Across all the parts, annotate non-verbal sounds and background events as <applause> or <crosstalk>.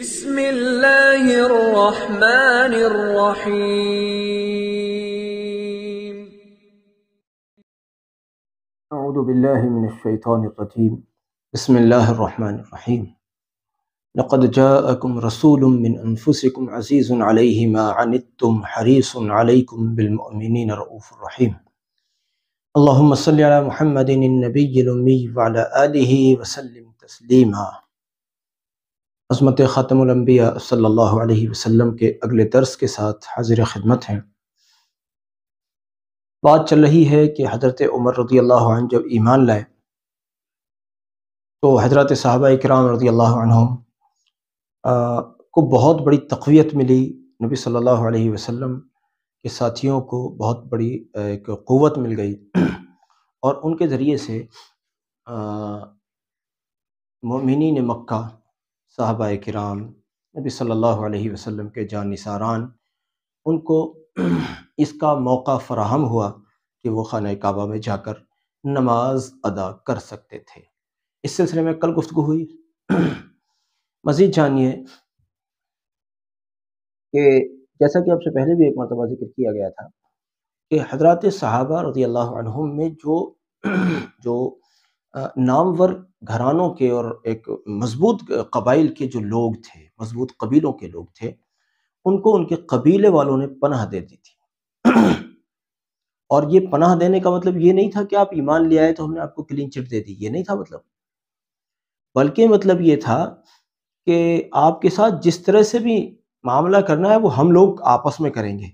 بسم الله الرحمن الرحيم أعوذ بالله من الشيطان الرجيم بسم الله الرحمن الرحيم لقد جاءكم رسول من أنفسكم عزيز عليه ما عنتم حريص عليكم بالمؤمنين رؤوف رحيم اللهم صل على محمد النبي الأمي وعلى آله وسلم تسليما अजमत ख़ातमबिया सल्ला वसम के अगले दर्स के साथ हाजिर खिदमत हैं बात चल रही है कि हज़रत उमर रदी अल्लाह जब ईमान लाए तो हज़रत साहबा कराम रदी अल्लाह को बहुत बड़ी तकवीत मिली नबी सल्लल्लाहु अलैहि वसल्लम के साथियों को बहुत बड़ी एक क़वत मिल गई और उनके ज़रिए से मोमिनी ने मक्का साहबा कराम नबी सल्लल्लाहु अलैहि वसल्लम के जान निसारान उनको <clears throat> इसका मौका फराहम हुआ कि वो खाना काबा में जाकर नमाज अदा कर सकते थे इस सिलसिले में कल गुफ्तु हुई <clears throat> मज़ीद जानिए कि जैसा कि आपसे पहले भी एक मरतबा जिक्र किया गया था कि हजरत साहबा रजी अल्लाह में जो <clears throat> जो नामवर घरानों के और एक मजबूत कबाइल के जो लोग थे मजबूत कबीलों के लोग थे उनको उनके कबीले वालों ने पनाह दे दी थी और ये पनाह देने का मतलब ये नहीं था कि आप ईमान ले आए तो हमने आपको क्लीन चिट दे दी ये नहीं था मतलब बल्कि मतलब ये था कि आपके साथ जिस तरह से भी मामला करना है वो हम लोग आपस में करेंगे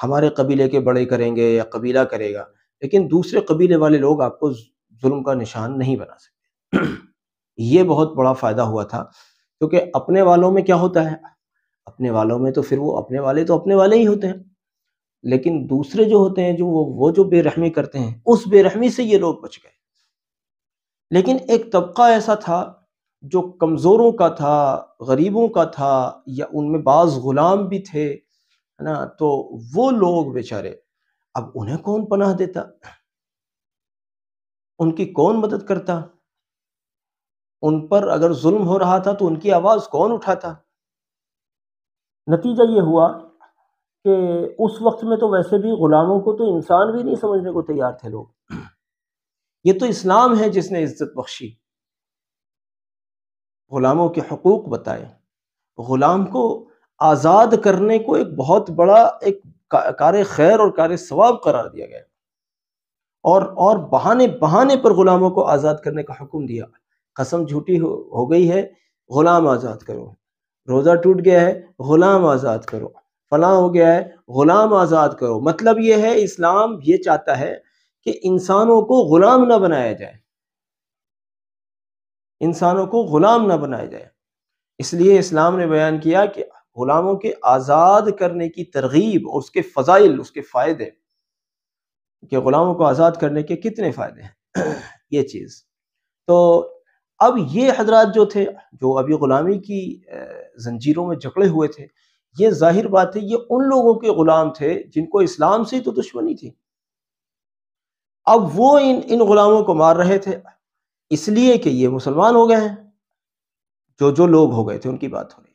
हमारे कबीले के बड़े करेंगे या कबीला करेगा लेकिन दूसरे कबीले वाले लोग आपको जुल्म का निशान नहीं बना सकते ये बहुत बड़ा फ़ायदा हुआ था क्योंकि अपने वालों में क्या होता है अपने वालों में तो फिर वो अपने वाले तो अपने वाले ही होते हैं लेकिन दूसरे जो होते हैं जो वो वो जो बेरहमी करते हैं उस बेरहमी से ये लोग बच गए लेकिन एक तबका ऐसा था जो कमज़ोरों का था गरीबों का था या उनमें बाज़ ग़ुलाम भी थे है ना तो वो लोग बेचारे अब उन्हें कौन पनाह देता उनकी कौन मदद करता उन पर अगर जुल्म हो रहा था तो उनकी आवाज़ कौन उठाता नतीजा ये हुआ कि उस वक्त में तो वैसे भी ग़ुलामों को तो इंसान भी नहीं समझने को तैयार थे लोग <clears throat> ये तो इस्लाम है जिसने इज्जत बख्शी ग़ुलामों के हकूक़ बताए ग़ुलाम को आज़ाद करने को एक बहुत बड़ा एक कार खैर और कार सवाब करार दिया गया और और बहाने बहाने पर गुलामों को आज़ाद करने का हुक्म दिया कसम झूठी हो, हो गई है गुलाम आज़ाद करो रोज़ा टूट गया है गुलाम आज़ाद करो फला हो गया है गुलाम आज़ाद करो मतलब ये है इस्लाम ये चाहता है कि इंसानों को गुलाम ना बनाया जाए इंसानों को गुलाम ना बनाया जाए इसलिए इस्लाम ने बयान किया कि गुलामों के आज़ाद करने की तरगीब और उसके फ़जाइल उसके फ़ायदे कि ग़ुलामों को आज़ाद करने के कितने फ़ायदे हैं <clears throat> ये चीज़ तो अब ये हजरात जो थे जो अभी ग़ुलामी की जंजीरों में जकड़े हुए थे ये जाहिर बात है ये उन लोगों के ग़ुलाम थे जिनको इस्लाम से ही तो दुश्मनी थी अब वो इन इन ग़ुलामों को मार रहे थे इसलिए कि ये मुसलमान हो गए हैं जो जो लोग हो गए थे उनकी बात हो रही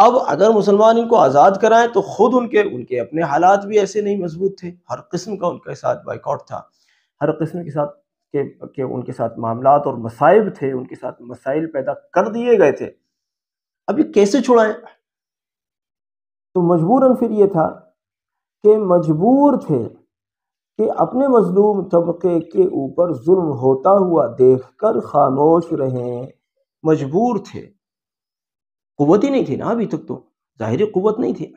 अब अगर मुसलमान इनको आज़ाद कराएं तो ख़ुद उनके उनके अपने हालात भी ऐसे नहीं मजबूत थे हर किस्म का उनके साथ बाइकआउट था हर किस्म के साथ के, के उनके साथ मामला और मसाइब थे उनके साथ मसाइल पैदा कर दिए गए थे अब ये कैसे छुड़ाएं तो मजबूरन फिर ये था कि मजबूर थे कि अपने मजलूम तबके के ऊपर जुल्म होता हुआ देखकर खामोश रहें मजबूर थे कुत ही नहीं थी ना अभी तक तो ज़ाहिर कुत नहीं थी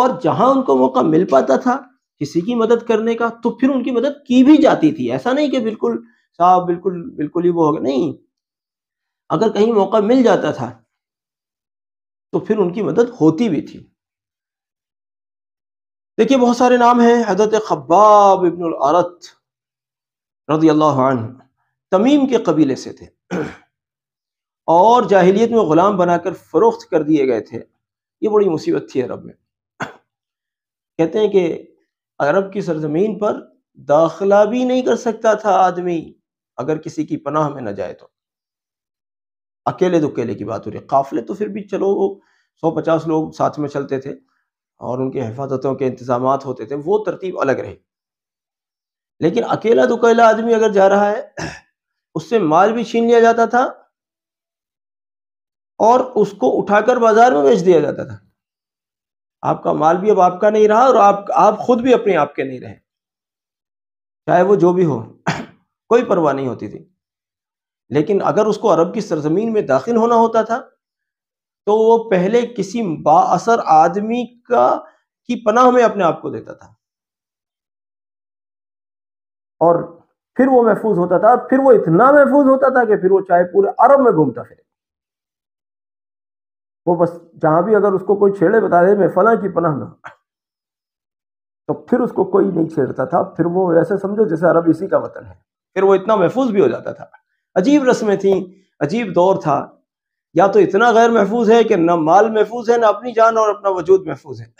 और जहाँ उनको मौका मिल पाता था किसी की मदद करने का तो फिर उनकी मदद की भी जाती थी ऐसा नहीं कि बिल्कुल साहब बिल्कुल बिल्कुल ही वो होगा नहीं अगर कहीं मौका मिल जाता था तो फिर उनकी मदद होती भी थी देखिए बहुत सारे नाम हैं हजरत खब्बाब इबन अरत रजी अल्लाह तमीम के कबीले से थे और जाहिलियत में ग़ुलाम बनाकर फ़रोख्त कर दिए गए थे ये बड़ी मुसीबत थी अरब में कहते हैं कि अरब की सरजमीन पर दाखिला भी नहीं कर सकता था आदमी अगर किसी की पनाह में न जाए तो अकेले तो अकेले की बात हो रही है काफिले तो फिर भी चलो वो सौ पचास लोग साथ में चलते थे और उनके हिफाजतों के इंतजाम होते थे वो तरतीब अलग रही लेकिन अकेला दुकेला आदमी अगर जा रहा है उससे माल भी छीन लिया जाता था और उसको उठाकर बाजार में बेच दिया जाता था आपका माल भी अब आपका नहीं रहा और आप आप खुद भी अपने आप के नहीं रहे चाहे वो जो भी हो <clears throat> कोई परवाह नहीं होती थी लेकिन अगर उसको अरब की सरजमीन में दाखिल होना होता था तो वो पहले किसी बासर आदमी का की पनाह में अपने आप को देता था और फिर वो महफूज होता था फिर वो इतना महफूज होता था कि फिर वो चाहे पूरे अरब में घूमता फिरे वो बस जहां भी अगर उसको कोई छेड़े बता दे मैं फला की पनाह में तो फिर उसको कोई नहीं छेड़ता था फिर वो ऐसे समझो जैसे अरब इसी का वतन है फिर वो इतना महफूज भी हो जाता था अजीब रस्में थी अजीब दौर था या तो इतना गैर महफूज है कि ना माल महफूज है ना अपनी जान और अपना वजूद महफूज है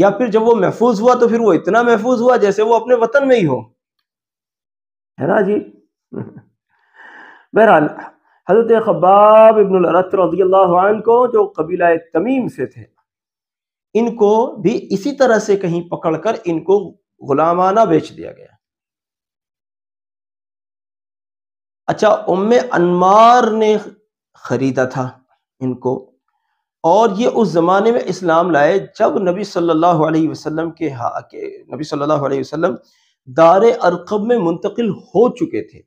या फिर जब वो महफूज हुआ तो फिर वो इतना महफूज हुआ जैसे वो अपने वतन में ही हो है ना जी <laughs> बहरहाल हज़रत खबाब इबन को जो कबीला तमीम से थे इनको भी इसी तरह से कहीं पकड़कर इनको गुलामाना बेच दिया गया अच्छा उम अनमार ने खरीदा था इनको और ये उस ज़माने में इस्लाम लाए जब नबी सल्लल्लाहु अलैहि वसल्लम के, के नबी सल्लल्लाहु अलैहि वसल्लम दार अरकब में मुंतकिल हो चुके थे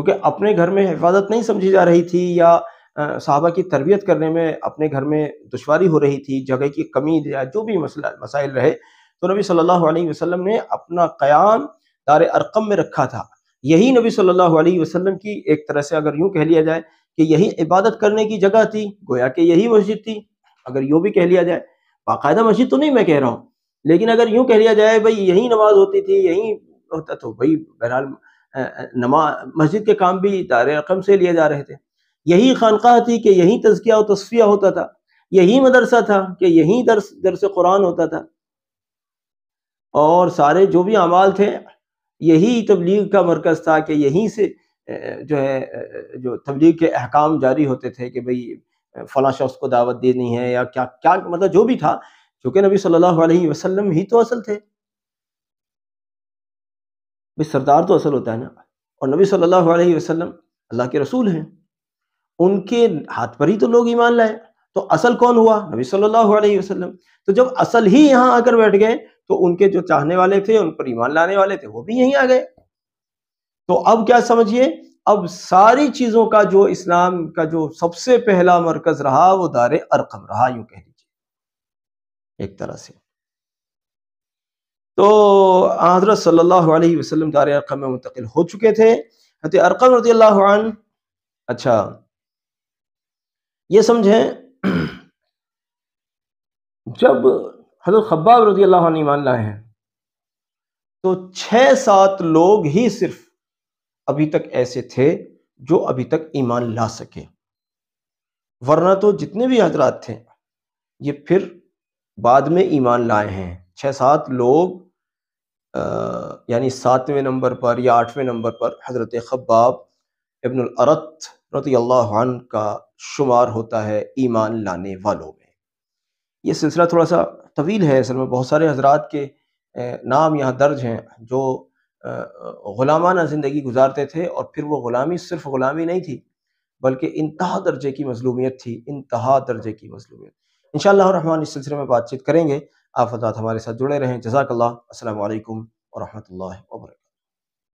क्योंकि अपने घर में हिफाजत नहीं समझी जा रही थी या साहबा की तरबियत करने में अपने घर में दुशारी हो रही थी जगह की कमी या जो भी मसला मसाइल रहे तो नबी सल्लल्लाहु अलैहि वसल्लम ने अपना क़याम दार अरकम में रखा था यही नबी सल्लल्लाहु अलैहि वसल्लम की एक तरह से अगर यूँ कह लिया जाए कि यही इबादत करने की जगह थी गोया कि यही मस्जिद थी अगर यूँ भी कह लिया जाए बाकायदा मस्जिद तो नहीं मैं कह रहा हूँ लेकिन अगर यूँ कह लिया जाए भाई यही नमाज होती थी यही होता तो भाई बहरहाल नमा मस्जिद के काम भी दार रकम से लिए जा रहे थे यही खानका थी कि यही तजकिया और तस्फिया होता था यही मदरसा था कि यही दरस दरस कुरान होता था और सारे जो भी अमाल थे यही तबलीग का मरकज़ था कि यहीं से जो है जो तबलीग के अहकाम जारी होते थे कि भाई फला शख्स को दावत देनी है या क्या क्या मतलब जो भी था चूँकि नबी सल्लल्लाहु अलैहि वसल्लम ही तो असल थे भाई सरदार तो असल होता है ना और नबी सल्लल्लाहु अलैहि वसल्लम अल्लाह के रसूल हैं उनके हाथ पर ही तो लोग ईमान लाए तो असल कौन हुआ नबी सल्लल्लाहु अलैहि वसल्लम तो जब असल ही यहाँ आकर बैठ गए तो उनके जो चाहने वाले थे उन पर ईमान लाने वाले थे वो भी यहीं आ गए तो अब क्या समझिए अब सारी चीज़ों का जो इस्लाम का जो सबसे पहला मरकज रहा वो दार अरकम रहा यूं कह लीजिए एक तरह से तो हजरत सल्लल्लाहु अलैहि वसल्लम दार अरकम में मुंतकिल हो चुके थे अरकम रजी अल्लाह अच्छा ये समझें <clears throat> जब हजरत खब्बाब रजी अल्लाह ईमान लाए हैं तो छः सात लोग ही सिर्फ अभी तक ऐसे थे जो अभी तक ईमान ला सके वरना तो जितने भी हजरात थे ये फिर बाद में ईमान लाए हैं छः सात लोग यानी सातवें नंबर पर या आठवें नंबर पर हज़रत खब्बाब इबन अरत रत का शुमार होता है ईमान लाने वालों में ये सिलसिला थोड़ा सा तवील है असल में बहुत सारे हजरात के नाम यहाँ दर्ज हैं जो ग़ुलामाना ज़िंदगी गुजारते थे और फिर वो ग़ुलामी सिर्फ ग़ुलामी नहीं थी बल्कि इंतहा दर्जे की मजलूमियत थी इंतहा दर्जे की मजलूमियत इन रहमान इस सिलसिले में बातचीत करेंगे आप हजरात हमारे साथ जुड़े रहें जजाकल्ला असल वरहमल वर्क